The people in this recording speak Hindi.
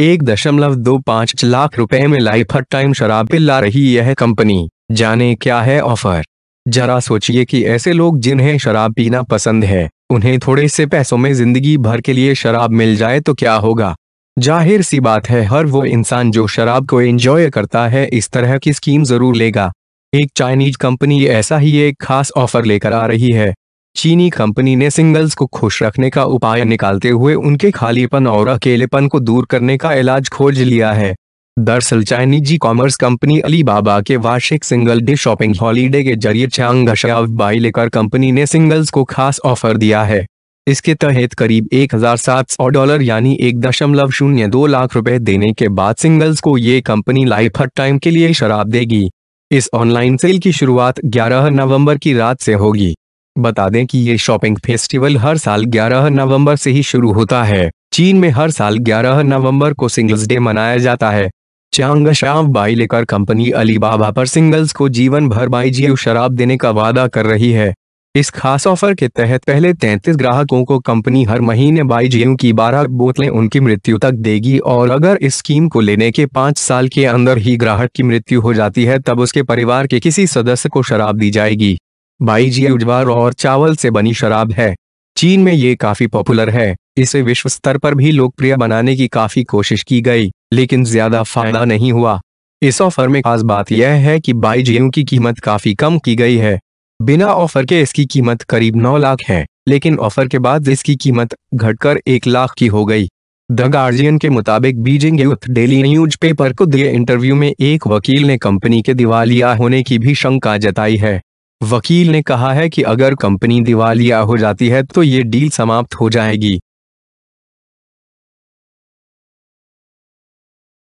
एक दशमलव दो पाँच लाख रुपए में लाइफ टाइम शराब ला रही यह कंपनी जाने क्या है ऑफर जरा सोचिए कि ऐसे लोग जिन्हें शराब पीना पसंद है उन्हें थोड़े से पैसों में जिंदगी भर के लिए शराब मिल जाए तो क्या होगा जाहिर सी बात है हर वो इंसान जो शराब को एंजॉय करता है इस तरह की स्कीम जरूर लेगा एक चाइनीज कंपनी ऐसा ही एक खास ऑफर लेकर आ रही है चीनी कंपनी ने सिंगल्स को खुश रखने का उपाय निकालते हुए उनके खालीपन और अकेलेपन को दूर करने का इलाज खोज लिया है दरअसल Chinese e commerce company Alibaba के वार्षिक सिंगल डे शॉपिंग हॉलीडे के जरिए छांगशाव बाई लेकर कंपनी ने सिंगल्स को खास ऑफर दिया है इसके तहत करीब एक हजार सात सौ डॉलर यानी एक दशमलव शून्य दो लाख रुपए देने के बाद सिंगल्स को ये कंपनी लाइफ टाइम के लिए शराब देगी इस ऑनलाइन सेल की शुरुआत 11 नवंबर की रात से होगी बता दें कि ये शॉपिंग फेस्टिवल हर साल 11 नवंबर से ही शुरू होता है चीन में हर साल 11 नवंबर को सिंगल्स डे मनाया जाता है चांग शाव बाई लेकर कंपनी अलीबाबा पर सिंगल्स को जीवन भर बाईजीयू शराब देने का वादा कर रही है इस खास ऑफर के तहत पहले 33 ग्राहकों को कंपनी हर महीने बाई बाईजीयू की 12 बोतलें उनकी मृत्यु तक देगी और अगर इस स्कीम को लेने के पाँच साल के अंदर ही ग्राहक की मृत्यु हो जाती है तब उसके परिवार के किसी सदस्य को शराब दी जाएगी बाईजी उजवार और चावल से बनी शराब है चीन में ये काफी पॉपुलर है इसे विश्व स्तर पर भी लोकप्रिय बनाने की काफी कोशिश की गई लेकिन ज्यादा फायदा नहीं हुआ इस ऑफर में खास बात यह है कि बाईजीयू की कीमत काफी कम की गई है बिना ऑफर के इसकी कीमत करीब 9 लाख है लेकिन ऑफर के बाद इसकी कीमत घटकर एक लाख की हो गई द गार्जियन के मुताबिक Beijing youth daily newspaper को दिए इंटरव्यू में एक वकील ने कंपनी के दिवालिया होने की भी शंका जताई है वकील ने कहा है कि अगर कंपनी दिवालिया हो जाती है तो ये डील समाप्त हो जाएगी